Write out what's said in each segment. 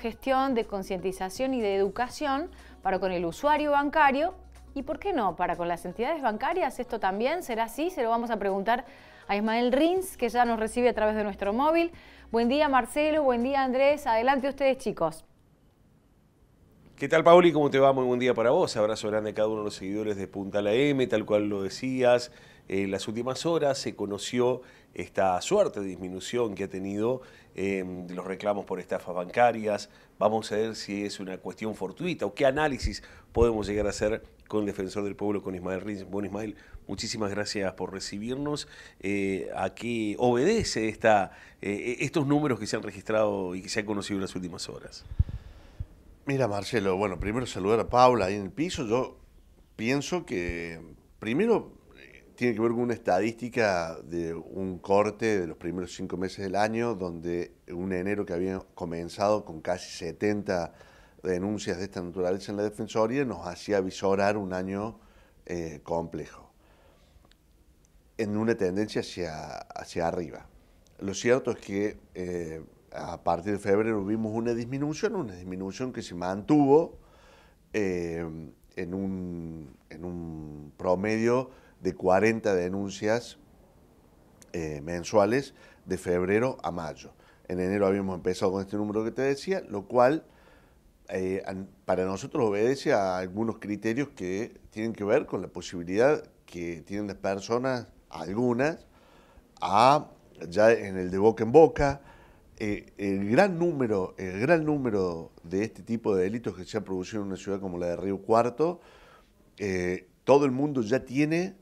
gestión, de concientización y de educación para con el usuario bancario y, ¿por qué no?, para con las entidades bancarias. Esto también será así, se lo vamos a preguntar a Ismael Rins, que ya nos recibe a través de nuestro móvil. Buen día Marcelo, buen día Andrés, adelante ustedes chicos. ¿Qué tal, Pauli? ¿Cómo te va? Muy buen día para vos. Abrazo grande a cada uno de los seguidores de Punta la M, tal cual lo decías. en eh, las últimas horas se conoció esta suerte de disminución que ha tenido em, los reclamos por estafas bancarias. Vamos a ver si es una cuestión fortuita o qué análisis podemos llegar a hacer con el defensor del pueblo, con Ismael Rins. Bueno, Ismael, muchísimas gracias por recibirnos. Eh, ¿A qué obedece esta, eh, estos números que se han registrado y que se han conocido en las últimas horas? Mira, Marcelo, bueno, primero saludar a Paula ahí en el piso. Yo pienso que primero eh, tiene que ver con una estadística de un corte de los primeros cinco meses del año, donde un enero que había comenzado con casi 70 denuncias de esta naturaleza en la Defensoría, nos hacía visorar un año eh, complejo, en una tendencia hacia, hacia arriba. Lo cierto es que eh, a partir de febrero vimos una disminución, una disminución que se mantuvo eh, en, un, promedio de 40 denuncias eh, mensuales de febrero a mayo. En enero habíamos empezado con este número que te decía, lo cual eh, para nosotros obedece a algunos criterios que tienen que ver con la posibilidad que tienen las personas, algunas, a ya en el de boca en boca, eh, el, gran número, el gran número de este tipo de delitos que se ha producido en una ciudad como la de Río Cuarto, eh, todo el mundo ya tiene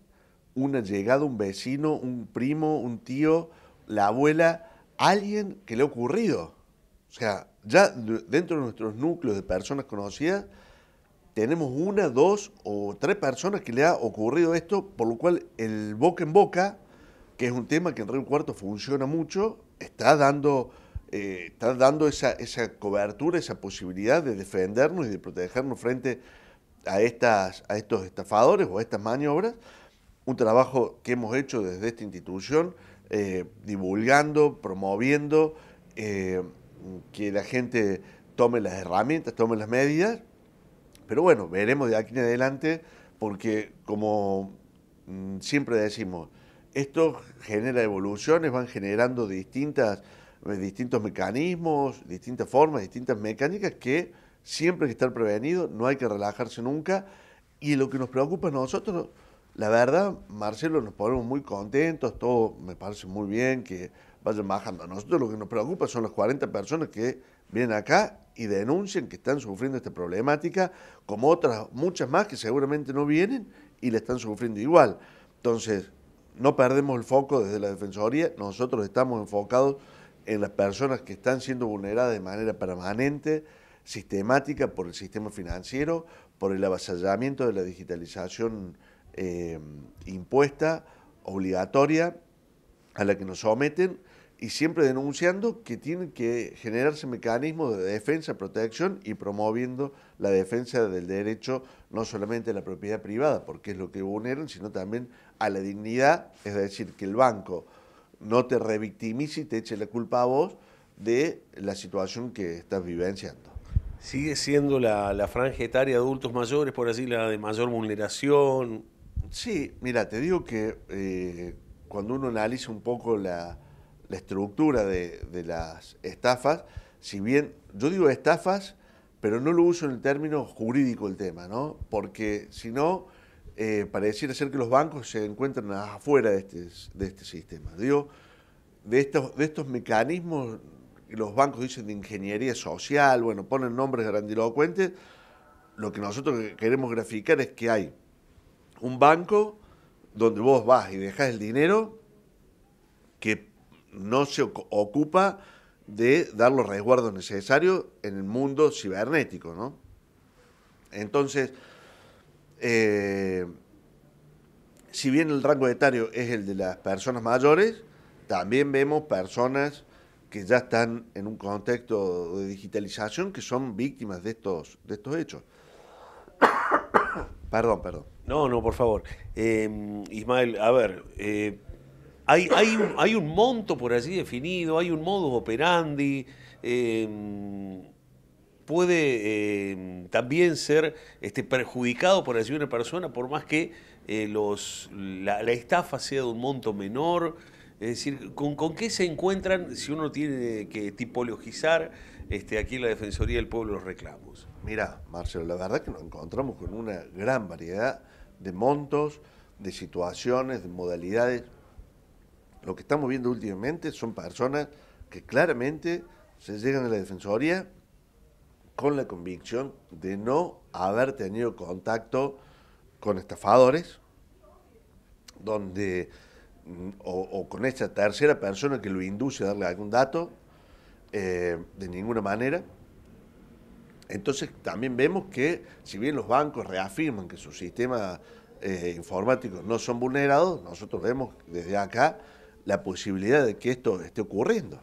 una llegada, un vecino, un primo, un tío, la abuela, alguien que le ha ocurrido. O sea, ya dentro de nuestros núcleos de personas conocidas, tenemos una, dos o tres personas que le ha ocurrido esto, por lo cual el boca en boca, que es un tema que en Río Cuarto funciona mucho, está dando eh, Están dando esa, cobertura, esa posibilidad de defendernos y de protegernos frente a, estas, a estos estafadores o a estas maniobras. Un trabajo que hemos hecho desde esta institución, eh, divulgando, promoviendo, eh, que la gente tome las herramientas, tome las medidas. Pero bueno, veremos de aquí en adelante, porque como mm, siempre decimos, esto genera evoluciones, van generando distintas eh, distintos mecanismos, distintas formas, distintas mecánicas que siempre hay que estar prevenido, no hay que relajarse nunca. Y lo que nos preocupa a nosotros, la verdad, Marcelo, nos ponemos muy contentos, todo me parece muy bien que vayan bajando. A nosotros lo que nos preocupa son las 40 personas que vienen acá y denuncian que están sufriendo esta problemática, como otras muchas más que seguramente no vienen y le están sufriendo igual. Entonces, no perdemos el foco desde la Defensoría, nosotros estamos enfocados en las personas que están siendo vulneradas de manera permanente, sistemática por el sistema financiero, por el avasallamiento de la digitalización eh, impuesta, obligatoria, a la que nos someten, y siempre denunciando que tienen que generarse mecanismos de defensa, protección y promoviendo la defensa del derecho no solamente a la propiedad privada, porque es lo que vulneran, sino también a la dignidad, es decir, que el banco no te revictimice y te eche la culpa a vos de la situación que estás vivenciando. Sigue siendo la, franja etaria de adultos mayores, por así, la de mayor vulneración. Sí, mira, te digo que eh, cuando uno analiza un poco la, estructura de, de, las estafas, si bien yo digo estafas, pero no lo uso en el término jurídico el tema, ¿no? Porque si no, eh, para decir ser que los bancos se encuentran afuera de este, de este sistema. Digo, de estos, de estos mecanismos, los bancos dicen de ingeniería social, bueno, ponen nombres grandilocuentes, lo que nosotros queremos graficar es que hay un banco donde vos vas y dejas el dinero que no se ocupa de dar los resguardos necesarios en el mundo cibernético, ¿no? Entonces, eh, si bien el rango etario es el de las personas mayores, también vemos personas que ya están en un contexto de digitalización que son víctimas de estos, de estos hechos. perdón, perdón. No, no, por favor. Em, Ismael, a ver, eh, hay, hay, un, monto por allí definido, hay un modus operandi. Em, puede eh, también ser este, perjudicado por decir una persona, por más que eh, los, la, estafa sea de un monto menor. Es decir, ¿con, ¿con, qué se encuentran si uno tiene que tipologizar este, aquí en la Defensoría del Pueblo los reclamos? Mira, Marcelo, la verdad que nos encontramos con una gran variedad de montos, de situaciones, de modalidades. Lo que estamos viendo últimamente son personas que claramente se llegan a la Defensoría con la convicción de no haber tenido contacto con estafadores, donde, mm, o, con esta tercera persona que lo induce a darle algún dato, eh, de ninguna manera. Entonces también vemos que si bien los bancos reafirman que sus sistemas eh, informáticos no son vulnerados, nosotros vemos desde acá la posibilidad de que esto esté ocurriendo.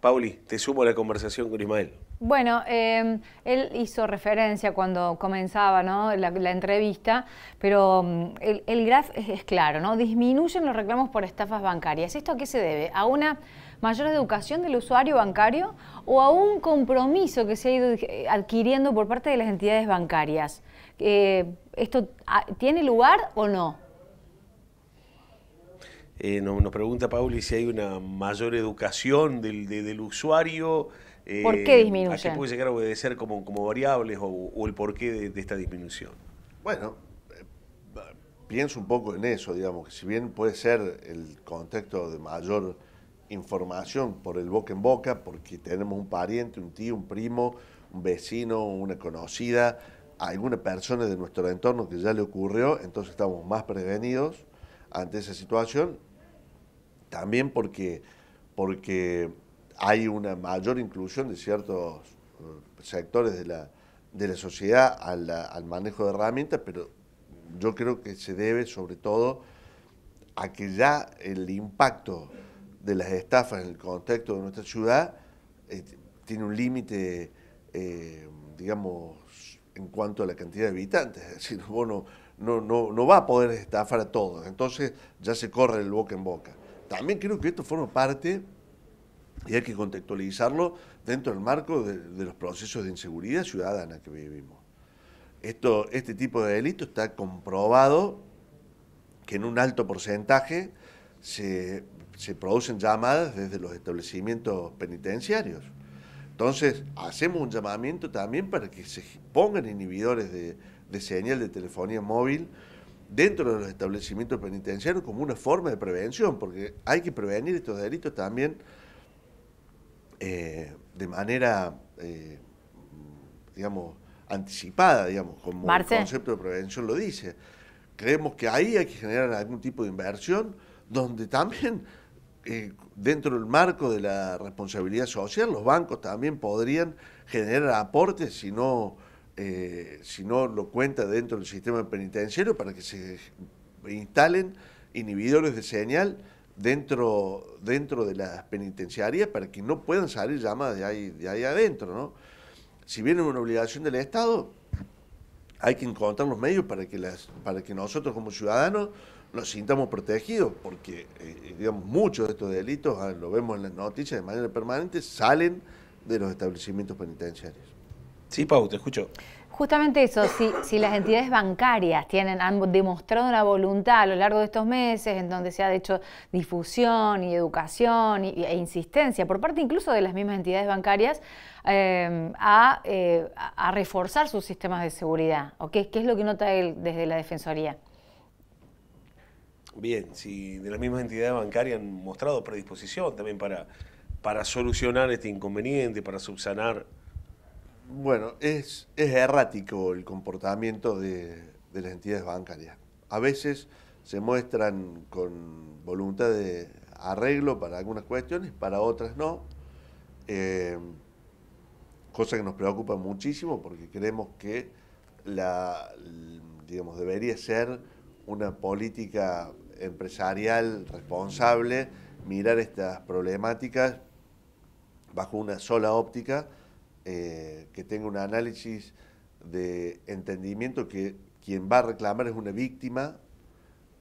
Pauli, te sumo a la conversación con Ismael. Bueno, em, él hizo referencia cuando comenzaba la, entrevista, pero mm, el, graf es, claro, ¿no? Disminuyen los reclamos por estafas bancarias. ¿Esto a qué se debe? ¿A una mayor educación del usuario bancario o a un compromiso que se ha ido eh, adquiriendo por parte de las entidades bancarias? Eh, ¿Esto tiene lugar o eh, no? nos, pregunta Pauli si hay una mayor educación del usuario eh, ¿Por qué disminuyen? ¿A qué puede llegar a obedecer como, como variables o, el porqué de, esta disminución? Bueno, eh, pienso un poco en eso, digamos, que si bien puede ser el contexto de mayor información por el boca en boca, porque tenemos un pariente, un tío, un primo, un vecino, una conocida, alguna persona de nuestro entorno que ya le ocurrió, entonces estamos más prevenidos ante esa situación. También porque, porque hay una mayor inclusión de ciertos eh, sectores de la, de la sociedad al, manejo de herramientas, pero yo creo que se debe sobre todo a que ya el impacto de las estafas en el contexto de nuestra ciudad eh, tiene un límite, eh, digamos, en cuanto a la cantidad de habitantes. Es decir, no, no, no va a poder estafar a todos. Entonces ya se corre el boca en boca. También creo que esto forma parte y hay que contextualizarlo dentro del marco de, los procesos de inseguridad ciudadana que vivimos. Esto, este tipo de delito está comprobado que en un alto porcentaje se, se producen llamadas desde los establecimientos penitenciarios. Entonces, hacemos un llamamiento también para que se pongan inhibidores de, de señal de telefonía móvil dentro de los establecimientos penitenciarios como una forma de prevención, porque hay que prevenir estos delitos también eh, de manera, eh, digamos, anticipada, digamos, como el concepto de prevención lo dice. Creemos que ahí hay que generar algún tipo de inversión donde también eh, dentro del marco de la responsabilidad social, los bancos también podrían generar aportes si si no lo cuenta dentro del sistema penitenciario para que se instalen inhibidores de señal dentro, dentro de las penitenciarias para que no puedan salir llamadas de ahí, de ahí adentro, ¿no? Si viene una obligación del Estado, hay que encontrar los medios para que, las, para que nosotros como ciudadanos nos sintamos protegidos, porque eh, digamos, muchos de estos delitos, ah, lo vemos en las noticias de manera permanente, salen de los establecimientos penitenciarios. Sí, Pau, te escucho. Justamente eso, si, si las entidades bancarias tienen, han demostrado una voluntad a lo largo de estos meses en donde se ha hecho difusión y educación e insistencia por parte incluso de las mismas entidades bancarias em, eh, a, reforzar sus sistemas de seguridad, qué, qué es lo que nota él desde la Defensoría? Bien, si de las mismas entidades bancarias han mostrado predisposición también para, para solucionar este inconveniente, para subsanar bueno, es, errático el comportamiento de, las entidades bancarias. A veces se muestran con voluntad de arreglo para algunas cuestiones, para otras no. Eh, cosa que nos preocupa muchísimo porque creemos que la, debería ser una política empresarial responsable mirar estas problemáticas bajo una sola óptica eh, que tenga un análisis de entendimiento que quien va a reclamar es una víctima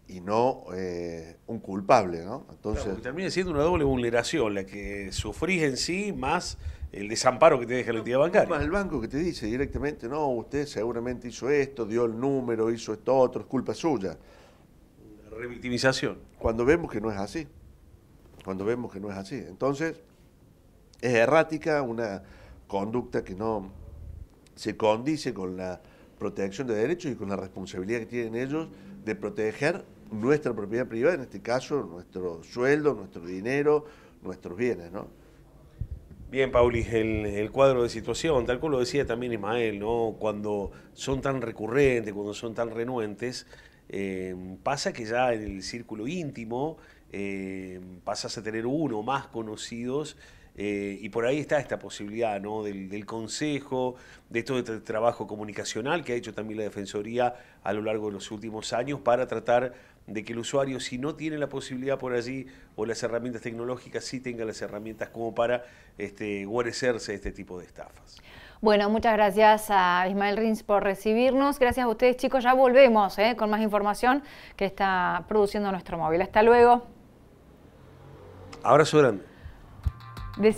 y no eh, un culpable, ¿no? Entonces termina siendo una doble vulneración la que sufrís en sí más el desamparo que te deja la entidad bancaria. Más el banco que te dice directamente, no, usted seguramente hizo esto, dio el número, hizo esto otro, es culpa suya. revictimización. Cuando vemos que no es así. Cuando vemos que no es así. Entonces, es errática, una conducta que no se condice con la protección de derechos y con la responsabilidad que tienen ellos de proteger nuestra propiedad privada, en este caso nuestro sueldo, nuestro dinero, nuestros bienes, ¿no? Bien, Pauli, el, cuadro de situación, tal como lo decía también Ismael, ¿no? cuando son tan recurrentes, cuando son tan renuentes, eh, pasa que ya en el círculo íntimo eh, pasas a tener uno o más conocidos eh, y por ahí está esta posibilidad del, consejo, de todo este trabajo comunicacional que ha hecho también la Defensoría a lo largo de los últimos años para tratar de que el usuario, si no tiene la posibilidad por allí o las herramientas tecnológicas, sí tenga las herramientas como para este, guarecerse de este tipo de estafas. Bueno, muchas gracias a Ismael Rins por recibirnos. Gracias a ustedes, chicos. Ya volvemos ¿eh? con más información que está produciendo nuestro móvil. Hasta luego. Abrazo grande. Decía